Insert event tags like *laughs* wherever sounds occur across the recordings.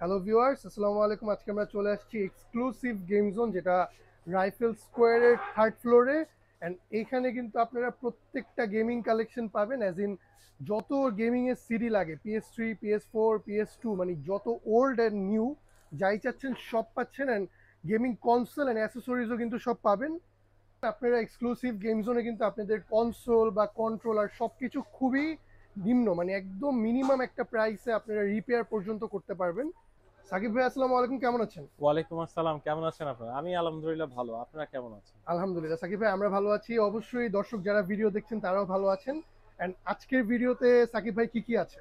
Hello viewers আসসালামু আলাইকুম আজকে আমরা চলে আসছি এক্সক্লুসিভ গেম জোন যেটা রাইফেল স্কোয়ারের থার্ড ফ্লোরে অ্যান্ড এখানে কিন্তু আপনারা প্রত্যেকটা গেমিং কালেকশন পাবেন অ্যাজ ইন যত গেমিংয়ের সিডি লাগে PS three PS four PS two মানে যত ওল্ড অ্যান্ড নিউ যাই চাচ্ছেন সব পাচ্ছেন অ্যান্ড গেমিং কনসোল অ্যান্ড অ্যাসেসরিজও কিন্তু সব পাবেন আপনারা এক্সক্লুসিভ গেম জোনে কিন্তু আপনাদের কনসোল বা কন্ট্রোলার সব কিছু খুবই নিম্ন মানে একদম মিনিমাম একটা প্রাইসে আপনারা রিপেয়ার পর্যন্ত করতে পারবেন সাকিব ভাই আসসালামু আলাইকুম কেমন আছেন ওয়ালাইকুম আসসালাম কেমন আছেন আপনারা আমি আলহামদুলিল্লাহ ভালো আপনারা কেমন আছেন আলহামদুলিল্লাহ সাকিব ভাই আমরা ভালো আছি অবশ্যই দর্শক যারা ভিডিও দেখছেন তারাও ভালো আছেন এন্ড আজকের ভিডিওতে সাকিব ভাই কি কি আছে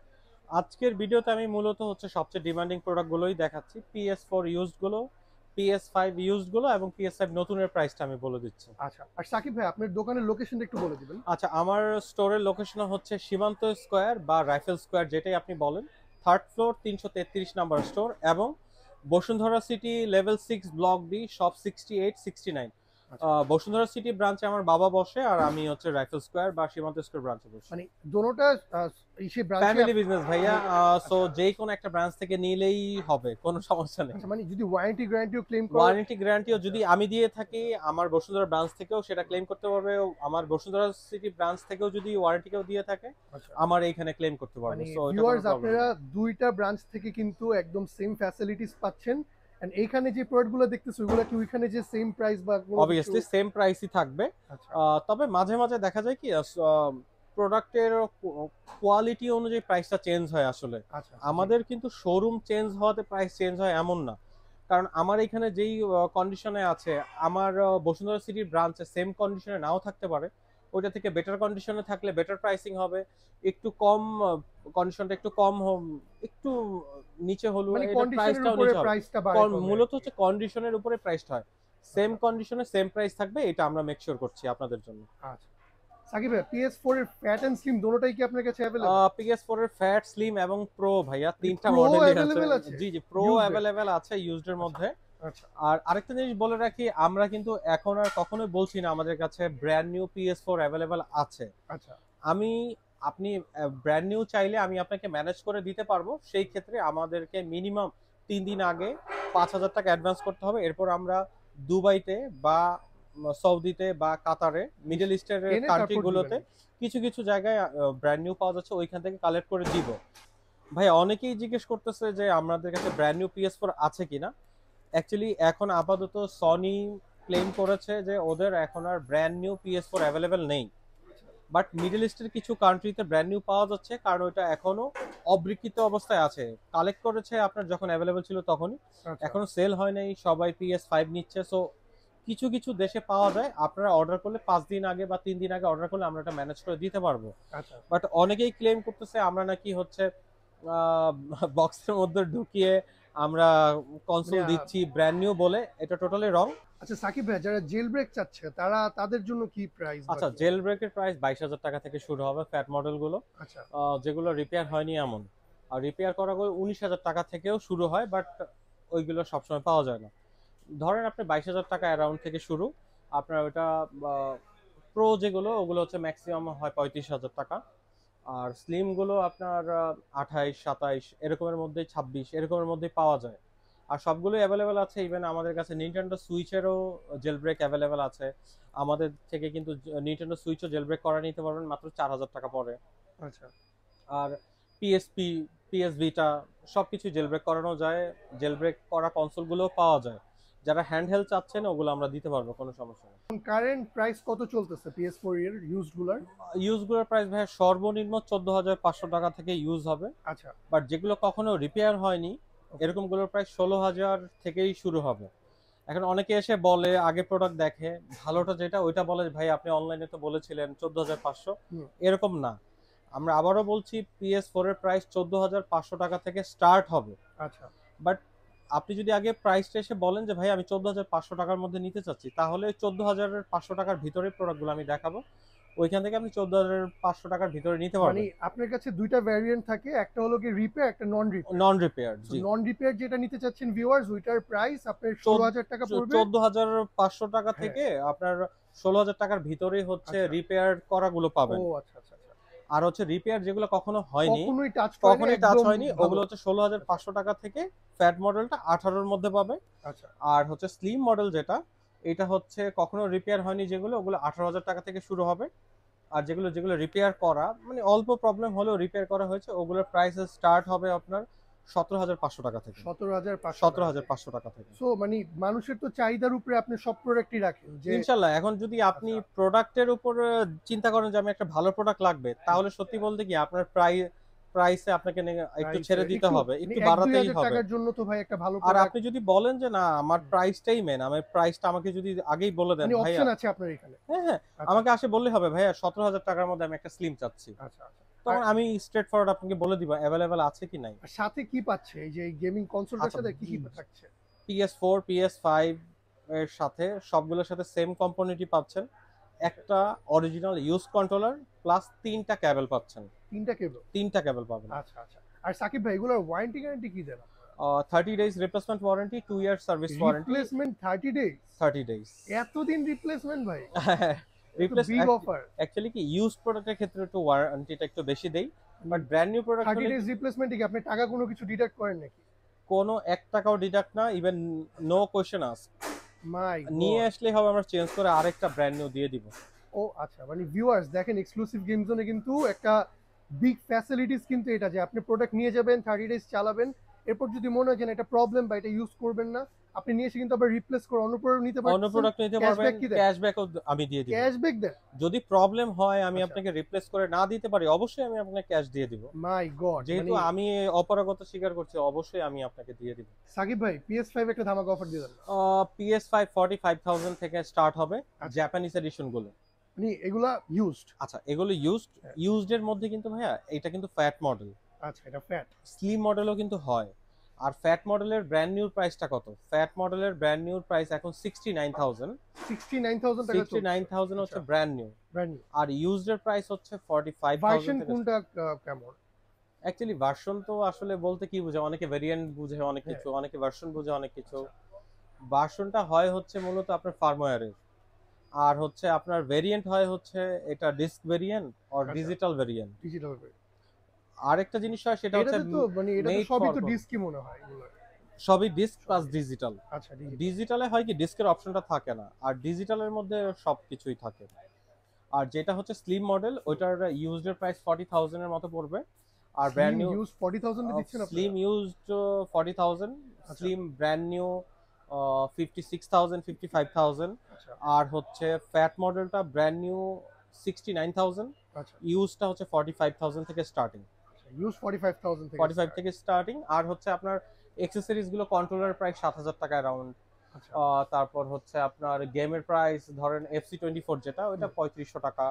আজকের ভিডিওতে আমি মূলত হচ্ছে সবচেয়ে ডিমান্ডিং প্রোডাক্টগুলোই দেখাচ্ছি পিএস ফোর ইউজডগুলো পিএস ফাইভ ইউজড গুলো এবং পিএস ফাইভ নতুনের প্রাইসটা আমি বলে দিচ্ছি আচ্ছা আর সাকিব ভাই আপনার দোকানের লোকেশনটা একটু বলে দিবেন আচ্ছা আমার স্টোরের লোকেশন হচ্ছে সীমান্ত স্কোয়ার বা রাইফেল স্কোয়ার যেটাই আপনি বলেন থার্ড ফ্লোর তিনশো তেত্রিশ নাম্বার স্টোর এবং Bashundhara city level six block B shop sixty eight sixty nine আচ্ছা। বসুন্ধরা সিটি ব্রাঞ্চে আমার বাবা বসে আর আমি হচ্ছে রাইফেল স্কোয়ার বা সীমান্ত স্কোয়ার ব্রাঞ্চে বসে মানে দোনোটা ইসে ব্রাঞ্চ ফ্যামিলি বিজনেস ভাইয়া সো যে কোন একটা ব্রাঞ্চ থেকে নিলেই হবে কোনো সমস্যা নেই আচ্ছা, মানে যদি ওয়ারেন্টি গ্যারান্টিও ক্লেম করো ওয়ারেন্টি গ্যারান্টিও যদি আমি দিয়ে থাকি আমার বসুন্ধরা ব্রাঞ্চ থেকেও সেটা ক্লেম করতে পারবে আমার বসুন্ধরা সিটি ব্রাঞ্চ থেকেও যদি ওয়ারেন্টি কেউ দিয়ে থাকে আচ্ছা। আমার এইখানে ক্লেম করতে পারবে সো মানে আপনারা দুইটা ব্রাঞ্চ থেকে কিন্তু একদম সেম ফ্যাসিলিটিস পাচ্ছেন এন্ড এইখানে যে প্রোডাক্টগুলো দেখতেছো ওগুলো কি ওইখানে যে সেম প্রাইস বা অবভিয়াসলি সেম প্রাইসই থাকবে আচ্ছা। তবে মাঝে মাঝে দেখা যায় কি প্রোডাক্টের কোয়ালিটি অনুযায়ী প্রাইসটা চেঞ্জ হয় আসলে আচ্ছা, আচ্ছা। আমাদের কিন্তু শোরুম চেঞ্জ হওয়াতে প্রাইস চেঞ্জ হয় এমন না কারণ আমার এখানে যেই কন্ডিশনে আছে আমার বসুন্ধরা সিটির ব্রাঞ্চে সেম কন্ডিশনে নাও থাকতে পারে ওইটা থেকে বেটার কন্ডিশনে থাকলে বেটার প্রাইসিং হবে একটু কম কন্ডিশনটা একটু কম একটু নিচে হলো প্রাইসটাও মানে নিচে মূলত হচ্ছে কন্ডিশনের উপরে প্রাইসটা হয় সেম কন্ডিশনে সেম প্রাইস থাকবে এটা আমরা মেক শিওর করছি আপনাদের জন্য আচ্ছা সাকিব ভাই PS4 এর ফ্যাট এন্ড স্লিম দুটোটাই কি আপনার কাছে अवेलेबल PS4 এর ফ্যাট স্লিম এবং প্রো ভাইয়া মানে তিনটা মডেল আছে জি জি প্রো अवेलेबल আছে ইউজড এর মধ্যে আচ্ছা, আর আরেকটা জিনিস বলে রাখি আমরা কিন্তু এখন আর কখনোই বলছি না আমাদের কাছে brand new PS four available আছে আচ্ছা আমি আপনি ব্র্যান্ড নিউ চাইলে আমি আপনাকে ম্যানেজ করে দিতে পারবো সেই ক্ষেত্রে আমাদেরকে মিনিমাম তিন দিন আগে পাঁচ হাজার টাকা অ্যাডভান্স করতে হবে এরপর আমরা দুবাইতে বা সৌদিতে বা কাতারে মিডল ইস্টের কান্ট্রিগুলোতে কিছু কিছু জায়গায় ব্র্যান্ড নিউ পাওয়া যাচ্ছে ওইখান থেকে কালেক্ট করে দিব ভাই অনেকেই জিজ্ঞেস করতেছে যে আমাদের কাছে ব্র্যান্ড নিউ পিএস ফোর আছে কিনা অ্যাকচুয়ালি এখন আপাতত সনি ক্লেম করেছে যে ওদের এখন আর brand new PS four available নেই বাট মিডল ইস্টের কিছু কান্ট্রিতে ব্র্যান্ড নিউ পাওয়া যাচ্ছে কারণ ওটা এখনো অবিকৃত অবস্থায় আছে কালেক্ট করেছে আপনার যখন অ্যাভেলেবেল ছিল তখন আচ্ছা। এখনো সেল হয় নাই সবাই পিএস ফাইভ নিচ্ছে সো কিছু কিছু দেশে পাওয়া যায় আপনারা অর্ডার করলে পাঁচ দিন আগে বা তিন দিন আগে অর্ডার করলে আমরা এটা ম্যানেজ করে দিতে পারবো বাট আচ্ছা। অনেকেই ক্লেম করতেছে আমরা নাকি হচ্ছে বক্সের মধ্যে ঢুকিয়ে আমরা কনসোল দিচ্ছি ব্র্যান্ড নিউ বলে এটা টোটালি রং আচ্ছা সাকিব ভাই যারা জেল ব্রেক চাচ্ছে তারা তাদের জন্য কি প্রাইস আচ্ছা জেল ব্রেকের প্রাইস 22000 টাকা থেকে শুরু হবে ফ্যাট মডেল গুলো আচ্ছা যেগুলো রিপেয়ার হয়নি এমন আর রিপেয়ার করাগুলো 19000 টাকা থেকেও শুরু হয় বাট ওইগুলো সবসময় পাওয়া যায় না ধরেন আপনি 22000 টাকা অ্যারাউন্ড থেকে শুরু আপনার ওটা প্রো যেগুলো ওগুলো হচ্ছে ম্যাক্সিমাম হয় পঁয়ত্রিশ হাজার টাকা আর স্লিমগুলো আপনার আঠাইশ সাতাইশ এরকমের মধ্যে ছাব্বিশ এরকমের মধ্যে পাওয়া যায় আর সবগুলোই অ্যাভেলেবেল আছে ইভেন আমাদের কাছে নিনটেন্ডো সুইচেরও জেল ব্রেক অ্যাভেলেবেল আছে আমাদের থেকে কিন্তু নিনটেন্ডো সুইচও জেল ব্রেক করা নিতে পারবেন মাত্র চার হাজার টাকা পরে আচ্ছা আর পিএসপি পিএসবিটা সব কিছু জেল ব্রেক করানো যায় জেল ব্রেক করা কনসোলগুলোও পাওয়া যায় যারা হ্যান্ডহেল চাচ্ছেন ওগুলো আমরা দিতে পারবো কোনো সমস্যা নেই কারেন্ট প্রাইস কত চলতেছে PS4 এর ইউজড গুলার ইউজ গুলার প্রাইস ভাই সর্বনিম্ন চোদ্দ হাজার পাঁচশো টাকা থেকে ইউজ হবে আচ্ছা বাট যেগুলো কখনো রিপেয়ার হয়নি এরকম গুলোর ষোলো হাজার থেকেই শুরু হবে এখন অনেকে এসে বলে আগে প্রোডাক্ট দেখে ভালোটা যেটা ওইটা বলে ভাই আপনি অনলাইনে তো বলেছিলেন চোদ্দ হাজার পাঁচশো এরকম না আমরা আবারও বলছি ফোর এর প্রাইস হাজার পাঁচশো টাকা থেকে স্টার্ট হবে আচ্ছা বাট আপনি যদি আগে প্রাইসটা এসে বলেন যে ভাই আমি চোদ্দ হাজার পাঁচশো টাকার মধ্যে নিতে চাচ্ছি তাহলে চোদ্দ হাজারের পাঁচশো টাকার ভিতরে প্রোডাক্টগুলো আমি দেখাবো ওইখান থেকে আপনি চোদ্দ হাজার পাঁচশো টাকার ভিতরে নিতে পারবেন মানে আপনার কাছে দুইটা ভ্যারিয়েন্ট থাকে একটা হলো কি রিপেয়ার একটা non repair non repair non repair যেটা নিতে চাচ্ছেন ভিউয়ার্স ওইটার প্রাইস আপনার ষোলো হাজার টাকা পড়বে চোদ্দ হাজার পাঁচশো টাকা হ্যাঁ। থেকে আপনার ষোলো হাজার টাকার ভিতরেই হচ্ছে রিপেয়ার আচ্ছা। করাগুলো পাবেন ও আচ্ছা আচ্ছা আর হচ্ছে রিপেয়ার যেগুলো কখনো হয়নি কখনোই টাচ হয়নি ওগুলো হচ্ছে ষোলো হাজার পাঁচশো টাকা থেকে ফ্যাট মডেলটা আঠারোর মধ্যে পাবে আচ্ছা। আর হচ্ছে স্লিম মডেল যেটা এটা হচ্ছে কখনো রিপেয়ার হয়নি যেগুলো ওগুলো আঠারো হাজার টাকা থেকে শুরু হবে আর যেগুলো যেগুলো রিপেয়ার করা মানে অল্প প্রবলেম হলেও রিপেয়ার করা হয়েছে ওগুলোর প্রাইস স্টার্ট হবে আপনার সতেরো হাজার পাঁচশো টাকা থেকে সতেরো হাজার টাকা থেকে সো মানে মানুষের তো চাহিদার উপরে আপনি সব প্রোডাক্টই রাখেন ইনশাআল্লাহ এখন যদি আপনি প্রোডাক্টের আচ্ছা। উপর চিন্তা করেন যে আমি একটা ভালো প্রোডাক্ট লাগবে হ্যাঁ। তাহলে সত্যি বলতে কি আপনার প্রায় প্রাইসে আপনাকে একটু ছেড়ে দিতে হবে একটু মানে বাড়াতেই হবে টাকার জন্য তো ভাই একটা ভালো আর আপনি যদি বলেন যে না আমার প্রাইসটাই মেন আমার প্রাইসটা আমাকে যদি আগেই বলে দেন মানে ভাই অপশন আছে আপনার এখানে হ্যাঁ হ্যাঁ আচ্ছা। আমাকে আসে বললেই হবে ভাইয়া 17000 টাকার মধ্যে আমি একটা স্লিম চাচ্ছি আচ্ছা আচ্ছা তখন আমি স্ট্রেট ফরওয়ার্ড আপনাকে বলে দিব अवेलेबल আছে কি নাই সাথে কি পাচ্ছে এই যে গেমিং কনসোলটার আচ্ছা, সাথে কি কি থাকছে PS4 PS5 এর সাথে সবগুলোর সাথে সেম কম্পোনেন্টই পাচ্ছেন একটা অরিজিনাল ইউজ কন্ট্রোলার প্লাস তিনটা কেবল পাচ্ছেন তিনটা কেবল তিনটা কেবল পাবেন আচ্ছা আচ্ছা আর সাকিব ভাই এগুলোর ওয়ারেন্টি গ্যারান্টি কি দেন 30 days replacement warranty 2 year service warranty replacement 30 days 30 days এতদিন রিপ্লেসমেন্ট ভাই *laughs* ক্ষেত্রে একটু বেশি দেই ব্র্যান্ড রিপ্লেসমেন্ট কি আপনি টাকা কোনো কিছু ডিডাক্ট করেন নাকি ডিডাক্ট না ইভেন নো মাই নিয়ে আসলে চেঞ্জ করে আরেকটা ব্র্যান্ড দিয়ে দিব ও আচ্ছা মানে দেখেন এক্সক্লুসিভ কিন্তু একটা বিগ ফ্যাসিলিটিস কিন্তু এটা যে আপনি প্রোডাক্ট নিয়ে যাবেন থার্টি ডেজ চালাবেন এরপর যদি মনে হয় এটা প্রবলেম বা এটা ইউজ করবেন না আপনি নিয়েছে কিন্তু আবার রিপ্লেস করে অন্য প্রোডাক্ট নিতে পারবেন অন্য প্রোডাক্ট নিতে পারবেন ক্যাশব্যাকও আমি দিয়ে দিব ক্যাশব্যাক দেন যদি প্রবলেম হয় আমি আচ্ছা। আপনাকে রিপ্লেস করে না দিতে পারি অবশ্যই আমি আপনাকে ক্যাশ দিয়ে দিব মাই গড যেহেতু মানে- আমি অপরাগত স্বীকার করছি অবশ্যই আমি আপনাকে দিয়ে দিব সাকিব ভাই PS5 একটা ধামাকা অফার দিয়ে দেন PS5 45000 থেকে স্টার্ট হবে জাপানিজ আচ্ছা। এডিশন গুলো মানে এগুলা ইউজড আচ্ছা এগুলো ইউজড ইউজড হ্যাঁ। এর মধ্যে কিন্তু ভাইয়া এটা কিন্তু ফ্যাট মডেল আচ্ছা এটা ফ্যাট স্লিম মডেলও কিন্তু হয় আর ফ্যাট মডেলের ব্র্যান্ড নিউ প্রাইসটা কত ফ্যাট মডেলের ব্র্যান্ড নিউর প্রাইস এখন sixty nine thousand sixty nine brand new brand new আর ইউজড এর প্রাইস হচ্ছে 45000 ভার্সন কোনটা কেমন অ্যাকচুয়ালি ভার্সন তো আসলে বলতে কি বোঝায় অনেকে ভেরিয়েন্ট হ্যাঁ। বুঝে অনেক কিছু অনেকে ভার্সন বুঝে অনেক কিছু ভার্সনটা হয় হচ্ছে মূলত আপনার ফার্মওয়্যারের আর হচ্ছে আপনার ভেরিয়েন্ট হয় হচ্ছে এটা disc variant or digital variant digital variant আরেকটা জিনিস হয় সেটা হচ্ছে মানে এটা তো সবই তো ডিস্কই মনে হয় সবই ডিস্ক প্লাস ডিজিটাল আচ্ছা ডিজিটালে হয় কি ডিস্কের অপশনটা থাকে না আর ডিজিটালের মধ্যে সব কিছুই থাকে আর যেটা হচ্ছে স্লিম মডেল ওইটার ইউজড প্রাইস 40000 এর মতো পড়বে আর ব্র্যান্ড নিউ ইউজ 40000 দিচ্ছেন আপনারা slim used 40000 slim brand new 56000 55000 আর হচ্ছে ফ্যাট মডেলটা ব্র্যান্ড নিউ 69000 আচ্ছা ইউজটা হচ্ছে 45000 থেকে স্টার্টিং 45000 থেকে স্টার্টিং আর হচ্ছে আপনার অ্যাকসেসরিজ গুলো কন্ট্রোলার প্রায় 7000 টাকা अराउंड আচ্ছা। তারপর হচ্ছে আপনার গেমের প্রাইস ধরেন এফসি টোয়েন্টি ফোর যেটা ওটা পঁয়ত্রিশশো টাকা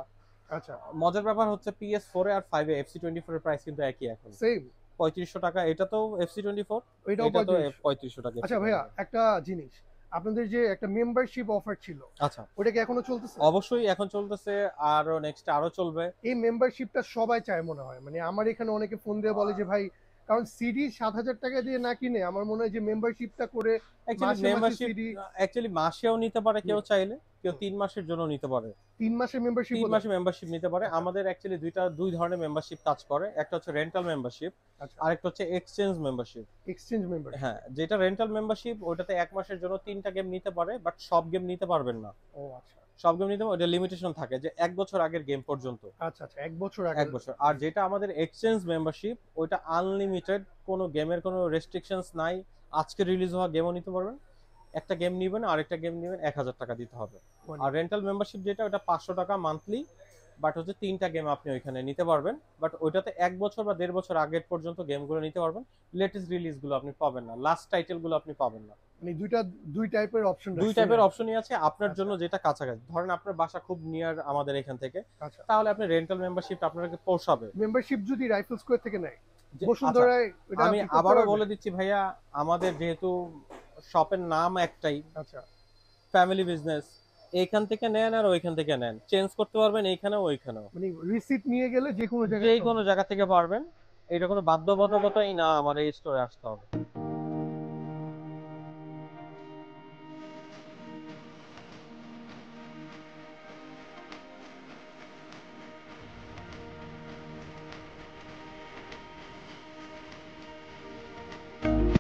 আচ্ছা মজার ব্যাপার হচ্ছে পিএস ফোরে আর ফাইভে এফসি টোয়েন্টি ফোর এর প্রাইস কিন্তু একই এখন সেম পঁয়ত্রিশশো টাকা এটা তো এফসি টোয়েন্টি ফোর এটা তো পঁয়ত্রিশশো টাকা আচ্ছা ভাইয়া একটা জিনিস আপনাদের যে একটা মেম্বারশিপ অফার ছিল আচ্ছা ওটা কি এখনো চলতেছে অবশ্যই এখন চলতেছে আর নেক্সট আরো চলবে এই মেম্বারশিপটা সবাই চায় মনে হয় মানে আমার এখানে অনেকে ফোন দিয়ে বলে যে ভাই কারণ সিডি সাত হাজার টাকা দিয়ে না কিনে আমার মনে হয় যে মেম্বারশিপটা করে মাসেও নিতে পারে কেউ চাইলে কেউ তিন মাসের জন্য নিতে পারে তিন মাসের মেম্বারশিপ তিন মাসের মেম্বারশিপ নিতে পারে আমাদের অ্যাকচুয়ালি দুইটা দুই ধরনের মেম্বারশিপ কাজ করে একটা হচ্ছে রেন্টাল মেম্বারশিপ আর একটা হচ্ছে এক্সচেঞ্জ মেম্বারশিপ এক্সচেঞ্জ মেম্বার হ্যাঁ যেটা রেন্টাল মেম্বারশিপ ওটাতে এক মাসের জন্য তিনটা গেম নিতে পারে বাট সব গেম নিতে পারবেন না ও আচ্ছা সব গেম নিতে ওটা লিমিটেশন থাকে যে এক বছর আগের গেম পর্যন্ত আচ্ছা আচ্ছা এক বছর আগে এক বছর আর যেটা আমাদের এক্সচেঞ্জ মেম্বারশিপ ওইটা আনলিমিটেড কোনো গেমের কোনো রেস্ট্রিকশনস নাই আজকে রিলিজ হওয়া গেমও নিতে পারবেন একটা গেম নেবেন আরেকটা গেম নেবেন এক হাজার টাকা দিতে হবে মানে- আর রেন্টাল মেম্বারশিপ যেটা ওটা পাঁচশো টাকা মান্থলি বাট হচ্ছে তিনটা গেম আপনি ওইখানে নিতে পারবেন বাট ওইটাতে এক বছর বা দেড় বছর আগের পর্যন্ত গেমগুলো নিতে পারবেন লেটেস্ট রিলিজগুলো আপনি পাবেন না লাস্ট টাইটেলগুলো আপনি পাবেন না মানে দুইটা দুই টাইপের অপশন দুই টাইপের অপশনই আছে আপনার আচ্ছা। জন্য যেটা কাছাকাছি ধরেন আপনার বাসা খুব নিয়ার আমাদের এখান থেকে আচ্ছা। তাহলে আপনি রেন্টাল মেম্বারশিপ আপনাকে পৌঁছাবে মেম্বারশিপ যদি রাইফেলস কোয়ার থেকে নেয় বসুন্ধরায় আচ্ছা। আমি আবারও বলে দিচ্ছি ভাইয়া আমাদের যেহেতু শপের নাম একটাই আচ্ছা ফ্যামিলি বিজনেস এইখান থেকে নেন আর ওইখান থেকে নেন চেঞ্জ করতে পারবেন এইখানে ওইখানেও মানে রিসিট নিয়ে গেলে যে কোনো জায়গায় যে কোনো জায়গা থেকে পারবেন এটা কোনো বাধ্যবাধকতাই না আমার এই স্টোরে আসতে হবে